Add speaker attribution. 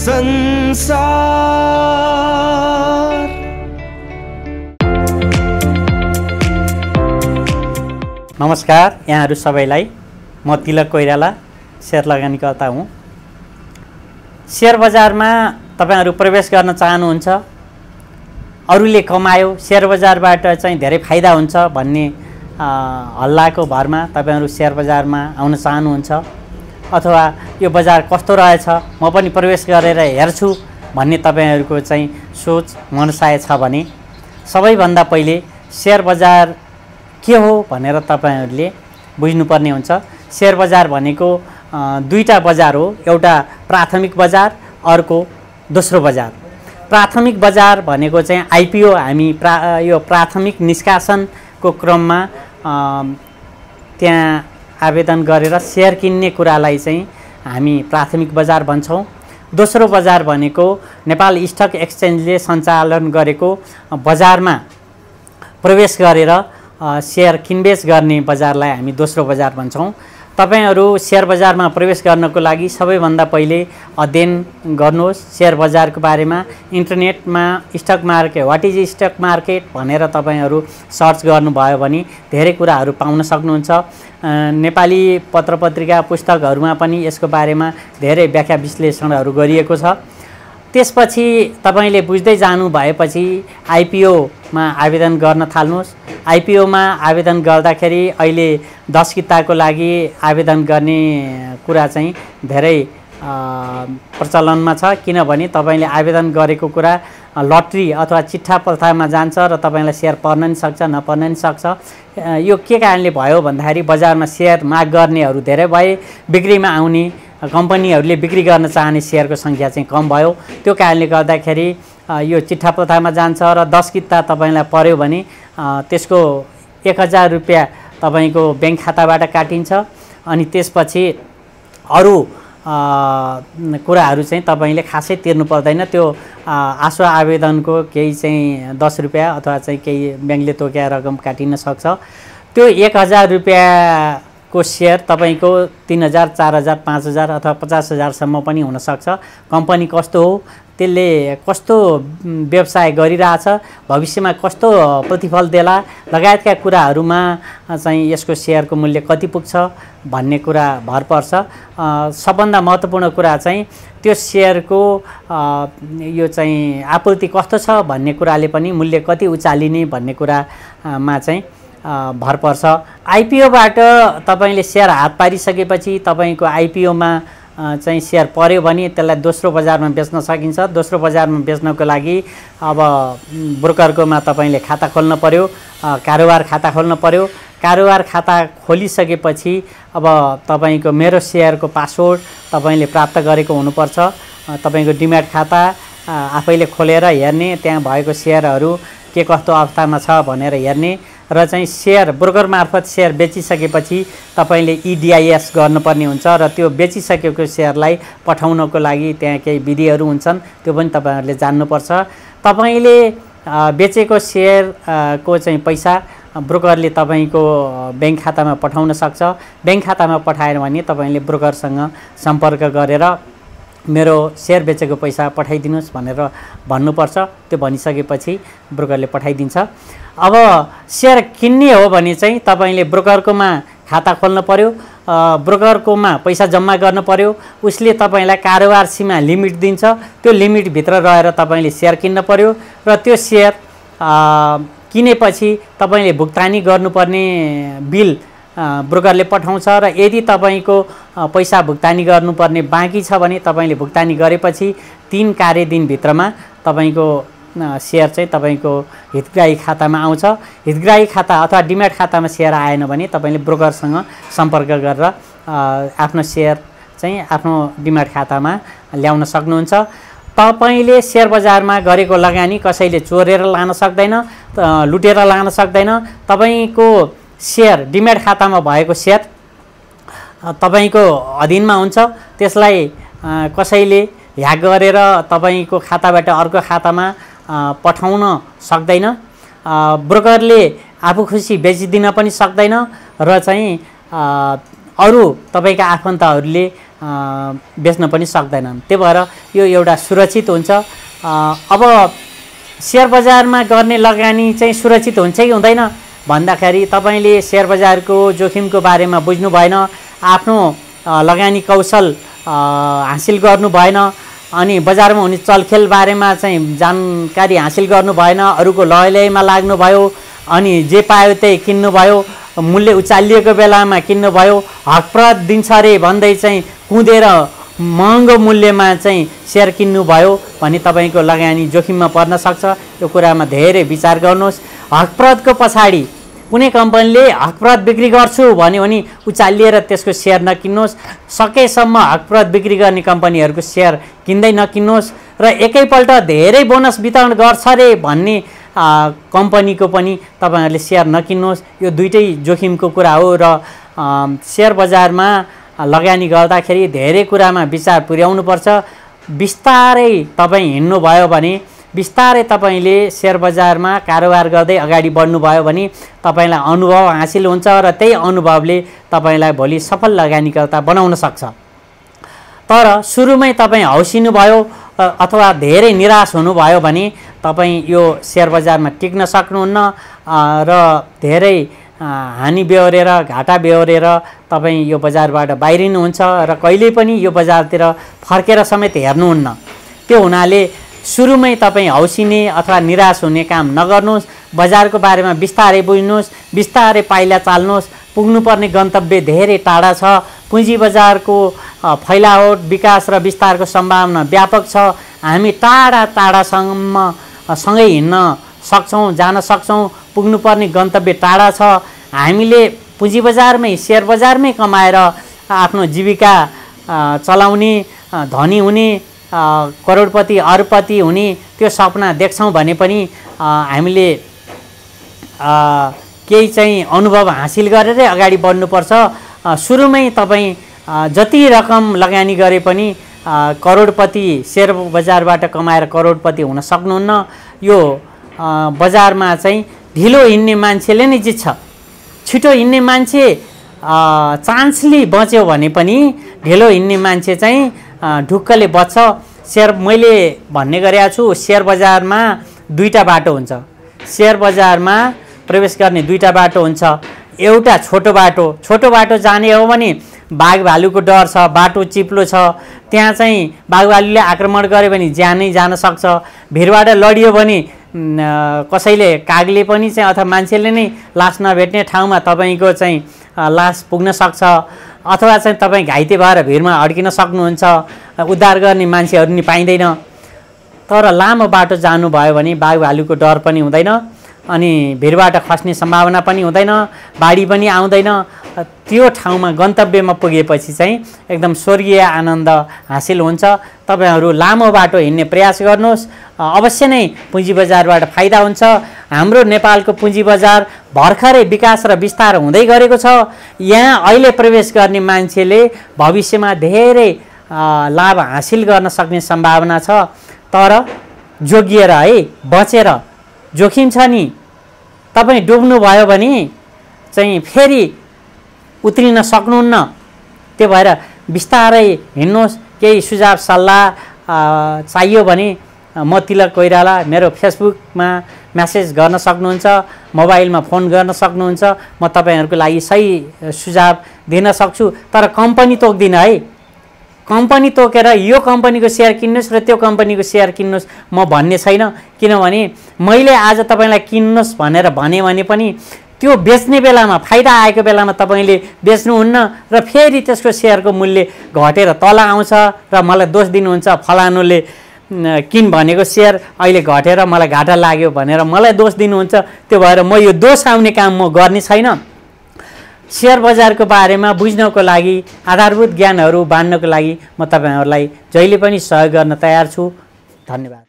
Speaker 1: संसार नमस्कार यहाँहरू सबैलाई म तिलक कोइराला सेयर लगानीकर्ता हुँ सेयर बजारमा तपाईँहरू प्रवेश गर्न चाहनुहुन्छ अरूले कमायो सेयर बजारबाट चाहिँ धेरै फाइदा हुन्छ भन्ने हल्लाको भरमा तपाईँहरू सेयर बजारमा आउन चाहनुहुन्छ अथवा यो बजार कस्तो रहेछ म पनि प्रवेश गरेर हेर्छु भन्ने तपाईँहरूको चाहिँ सोच मनसाय छ भने सबैभन्दा पहिले सेयर बजार के हो भनेर तपाईँहरूले बुझ्नुपर्ने हुन्छ सेयर बजार भनेको दुईवटा बजार हो एउटा प्राथमिक बजार अर्को दोस्रो बजार प्राथमिक बजार भनेको चाहिँ आइपिओ हामी प्रा यो प्राथमिक निष्कासनको क्रममा त्यहाँ आवेदन गरेर सेयर किन्ने कुरालाई चाहिँ हामी प्राथमिक बजार भन्छौँ दोस्रो बजार भनेको नेपाल स्टक एक्सचेन्जले सञ्चालन गरेको बजारमा प्रवेश गरेर सेयर किनबेच गर्ने बजारलाई हामी दोस्रो बजार भन्छौँ तपाईँहरू सेयर बजारमा प्रवेश गर्नको लागि सबैभन्दा पहिले अध्ययन गर्नुहोस् सेयर बजारको बारेमा इन्टरनेटमा stock market what is stock market भनेर तपाईँहरू सर्च गर्नुभयो भने धेरै कुराहरू पाउन सक्नुहुन्छ नेपाली पत्र पत्रिका पुस्तकहरूमा पनि यसको बारेमा धेरै व्याख्या विश्लेषणहरू गरिएको छ त्यसपछि तपाईँले बुझ्दै जानु भएपछि आइपिओमा आवेदन गर्न थाल्नुहोस् आइपिओमा आवेदन गर्दाखेरि अहिले दस किताको लागि आवेदन गर्ने कुरा चाहिँ धेरै प्रचलनमा छ किनभने तपाईँले आवेदन गरेको कुरा लट्री अथवा चिट्ठा प्रथामा जान्छ र तपाईँलाई सेयर पर्न नि सक्छ नपर्न नि सक्छ यो के कारणले भयो भन्दाखेरि बजारमा सेयर माग गर्नेहरू धेरै भए बिक्रीमा आउने कम्पनीहरूले बिक्री गर्न चाहने सेयरको सङ्ख्या चाहिँ कम भयो त्यो कारणले गर्दाखेरि यो प्रथामा जान्छ र दस किता तपाईँलाई पऱ्यो भने त्यसको एक हजार रुपियाँ तपाईँको ब्याङ्क खाताबाट काटिन्छ अनि त्यसपछि अरू कुराहरू चाहिँ तपाईँले खासै तिर्नु पर्दैन त्यो आशु आवेदनको केही चाहिँ दस रुपियाँ अथवा चाहिँ केही ब्याङ्कले तोक्या रकम काटिन सक्छ त्यो एक हजार रुपियाँ को सेयर तपाईँको तिन हजार चार हजार पाँच हजार अथवा पचास हजारसम्म पनि हुनसक्छ कम्पनी कस्तो हो त्यसले कस्तो व्यवसाय गरिरहेछ भविष्यमा कस्तो प्रतिफल देला लगायतका कुराहरूमा चाहिँ यसको सेयरको मूल्य कति पुग्छ भन्ने कुरा भर पर्छ सबभन्दा महत्त्वपूर्ण कुरा चाहिँ त्यो सेयरको यो चाहिँ आपूर्ति कस्तो छ भन्ने कुराले पनि मूल्य कति उचालिने भन्ने कुरामा चाहिँ भर पर्छ आइपिओबाट तपाईँले सेयर हात पारिसकेपछि तपाईँको आइपिओमा चाहिँ सेयर पऱ्यो भने त्यसलाई दोस्रो बजारमा बेच्न सकिन्छ दोस्रो बजारमा बेच्नको लागि अब ब्रोकरकोमा तपाईँले खाता खोल्न पऱ्यो कारोबार खाता खोल्न पऱ्यो कारोबार खाता खोलिसकेपछि अब तपाईँको मेरो सेयरको पासवर्ड तपाईँले प्राप्त गरेको हुनुपर्छ तपाईँको डिमेट खाता आफैले खोलेर हेर्ने त्यहाँ भएको सेयरहरू के कस्तो अवस्थामा छ भनेर हेर्ने र चाहिँ सेयर ब्रोकर मार्फत सेयर बेचिसकेपछि तपाईँले इडिआइएस e गर्नुपर्ने हुन्छ र त्यो बेचिसकेको सेयरलाई पठाउनको लागि त्यहाँ केही विधिहरू हुन्छन् त्यो पनि तपाईँहरूले जान्नुपर्छ तपाईँले बेचेको सेयरको चाहिँ पैसा ब्रोकरले तपाईँको ब्याङ्क खातामा पठाउन सक्छ ब्याङ्क खातामा पठाएन भने तपाईँले ब्रोकरसँग सम्पर्क गरेर मेरो सेयर बेचेको पैसा पठाइदिनुहोस् भनेर भन्नुपर्छ त्यो भनिसकेपछि ब्रोकरले पठाइदिन्छ अब सेयर किन्ने हो भने चाहिँ तपाईँले ब्रोकरकोमा खाता खोल्नु पऱ्यो ब्रोकरकोमा पैसा जम्मा गर्नु पऱ्यो उसले तपाईँलाई कारोबार सीमा लिमिट दिन्छ त्यो लिमिटभित्र रहेर तपाईँले सेयर किन्न पऱ्यो र त्यो सेयर किनेपछि तपाईँले भुक्तानी गर्नुपर्ने बिल ब्रोकरले पठाउँछ र यदि तपाईँको पैसा भुक्तानी गर्नुपर्ने बाँकी छ भने तपाईँले भुक्तानी गरेपछि तिन कार्य दिनभित्रमा तपाईँको सेयर चाहिँ तपाईँको हितग्राही खातामा आउँछ हितग्राही खाता अथवा डिम्याट खातामा सेयर आएन भने तपाईँले ब्रोकरसँग सम्पर्क गरेर आफ्नो सेयर चाहिँ आफ्नो डिमेट खातामा ल्याउन सक्नुहुन्छ तपाईँले सेयर बजारमा गरेको लगानी कसैले चोरेर लान सक्दैन लुटेर लान सक्दैन तपाईँको सेयर डिम्याट खातामा भएको सेयर तपाईँको अधीनमा हुन्छ त्यसलाई कसैले ह्याक गरेर तपाईँको खाताबाट अर्को खातामा पठाउन सक्दैन ब्रोकरले आफू खुसी बेचिदिन पनि सक्दैन र चाहिँ अरू तपाईँका आफन्तहरूले बेच्न पनि सक्दैनन् त्यही भएर यो एउटा सुरक्षित हुन्छ अब सेयर बजारमा गर्ने लगानी चाहिँ सुरक्षित हुन्छ कि हुँदैन भन्दाखेरि तपाईँले सेयर बजारको जोखिमको बारेमा बुझ्नु भएन आफ्नो लगानी कौशल हासिल गर्नु भएन अनि बजारमा हुने चलखेल बारेमा चाहिँ जानकारी हासिल गर्नु भएन अरूको लयलयमा लाग्नुभयो अनि जे पायो त्यही किन्नुभयो मूल्य उचालिएको बेलामा किन्नुभयो हकप्रद दिन्छ अरे भन्दै चाहिँ कुदेर महँगो मूल्यमा चाहिँ सेयर किन्नुभयो भने तपाईँको लगानी जोखिममा पर्न सक्छ यो कुरामा धेरै विचार गर्नुहोस् हकप्रदको पछाडि कुनै कम्पनीले हकप्रद बिक्री गर्छु भन्यो भने उचालिएर त्यसको सेयर नकिन्नुहोस् सकेसम्म हकप्रद बिक्री गर्ने कम्पनीहरूको सेयर किन्दै नकिन्नुहोस् र एकैपल्ट धेरै बोनस वितरण गर्छ अरे भन्ने कम्पनीको पनि तपाईँहरूले सेयर नकिन्नुहोस् यो दुइटै जोखिमको कुरा हो र सेयर बजारमा लगानी गर्दाखेरि धेरै कुरामा विचार पुर्याउनुपर्छ बिस्तारै तपाईँ हिँड्नुभयो भने बिस्तारै तपाईँले सेयर बजारमा कारोबार गर्दै अगाडि बढ्नुभयो भने तपाईँलाई अनुभव हासिल हुन्छ र त्यही अनुभवले तपाईँलाई भोलि सफल लगानीकर्ता बनाउन सक्छ तर सुरुमै तपाईँ हौसिनुभयो अथवा धेरै निराश हुनुभयो भने तपाईँ यो सेयर बजारमा टिक्न सक्नुहुन्न र धेरै हानि बेहोरेर घाटा बेहोरेर तपाईँ यो बजारबाट बाहिरिनुहुन्छ र कहिले पनि यो बजारतिर फर्केर समेत हेर्नुहुन्न त्यो हुनाले सुरुमै तपाईँ हौसिने अथवा निराश हुने काम नगर्नुहोस् बजारको बारेमा बिस्तारै बुझ्नुहोस् बिस्तारै पाइला चाल्नुहोस् पुग्नुपर्ने गन्तव्य धेरै टाढा छ पुँजी बजारको फैलावट विकास र विस्तारको सम्भावना व्यापक छ हामी टाढा टाढासम्म सँगै हिँड्न सक्छौँ जान सक्छौँ पुग्नुपर्ने गन्तव्य टाढा छ हामीले पुँजी बजारमै सेयर बजारमै कमाएर आफ्नो जीविका चलाउने धनी हुने करोडपति अरबपति हुने त्यो सपना देख्छौँ भने पनि हामीले केही चाहिँ अनुभव हासिल गरेरै अगाडि बढ्नुपर्छ सुरुमै तपाईँ जति रकम लगानी गरे पनि करोडपति सेयर बजारबाट कमाएर करोडपति हुन सक्नुहुन्न यो बजारमा चाहिँ ढिलो हिँड्ने मान्छेले नै जित्छ छिटो हिँड्ने मान्छे चान्सली बच्यो भने पनि ढिलो हिँड्ने मान्छे चाहिँ ढुक्कले बच्छ सेयर मैले भन्ने गरेको छु सेयर बजारमा दुईवटा बाटो हुन्छ सेयर बजारमा प्रवेश गर्ने दुईवटा बाटो हुन्छ एउटा छोटो बाटो छोटो बाटो जाने हो भने बाघ भालुको डर छ बाटो चिप्लो छ त्यहाँ चाहिँ बाघ भालुले आक्रमण गर्यो भने ज्यानै जान सक्छ भिरबाट लडियो भने कसैले कागले पनि चाहिँ अथवा मान्छेले नै लास नभेट्ने ठाउँमा तपाईँको चाहिँ लास पुग्न सक्छ अथवा चाहिँ तपाईँ घाइते भएर भिडमा अड्किन सक्नुहुन्छ उद्धार गर्ने मान्छेहरू नि पाइँदैन तर लामो बाटो जानुभयो भने बाघ भालुको डर पनि हुँदैन अनि भिडबाट खस्ने सम्भावना पनि हुँदैन बाढी पनि आउँदैन त्यो ठाउँमा गन्तव्यमा पुगेपछि चाहिँ एकदम स्वर्गीय आनन्द हासिल हुन्छ तपाईँहरू लामो बाटो हिँड्ने प्रयास गर्नुहोस् अवश्य नै पुँजी बजारबाट फाइदा हुन्छ हाम्रो नेपालको पुँजी बजार भर्खरै विकास र विस्तार हुँदै गरेको छ यहाँ अहिले प्रवेश गर्ने मान्छेले भविष्यमा धेरै लाभ हासिल गर्न सक्ने सम्भावना छ तर जोगिएर है बचेर जोखिम छ नि तपाईँ डुब्नुभयो भने चाहिँ फेरि उत्रिन सक्नुहुन्न त्यो भएर बिस्तारै हिँड्नुहोस् केही सुझाव सल्लाह चाहियो भने म तिलक कोइराला मेरो फेसबुकमा म्यासेज गर्न सक्नुहुन्छ मोबाइलमा फोन गर्न सक्नुहुन्छ म तपाईँहरूको लागि सही सुझाव दिन सक्छु तर कम्पनी तोक्दिनँ है कम्पनी तोकेर यो कम्पनीको सेयर किन्नुहोस् र त्यो कम्पनीको सेयर किन्नुहोस् म भन्ने छैन किनभने मैले आज तपाईँलाई किन्नुहोस् भनेर भने भने पनि त्यो बेच्ने बेलामा फाइदा आएको बेलामा तपाईँले बेच्नुहुन्न र फेरि त्यसको सेयरको मूल्य घटेर तल आउँछ र मलाई दोष दिनुहुन्छ फलानुले किन भनेको सेयर अहिले घटेर मलाई घाटा लाग्यो भनेर मलाई दोष दिनुहुन्छ त्यो भएर म यो दोष आउने काम म गर्ने छैन सेयर बजारको बारेमा बुझ्नको लागि आधारभूत ज्ञानहरू बाँड्नको लागि म तपाईँहरूलाई जहिले पनि सहयोग गर्न तयार छु धन्यवाद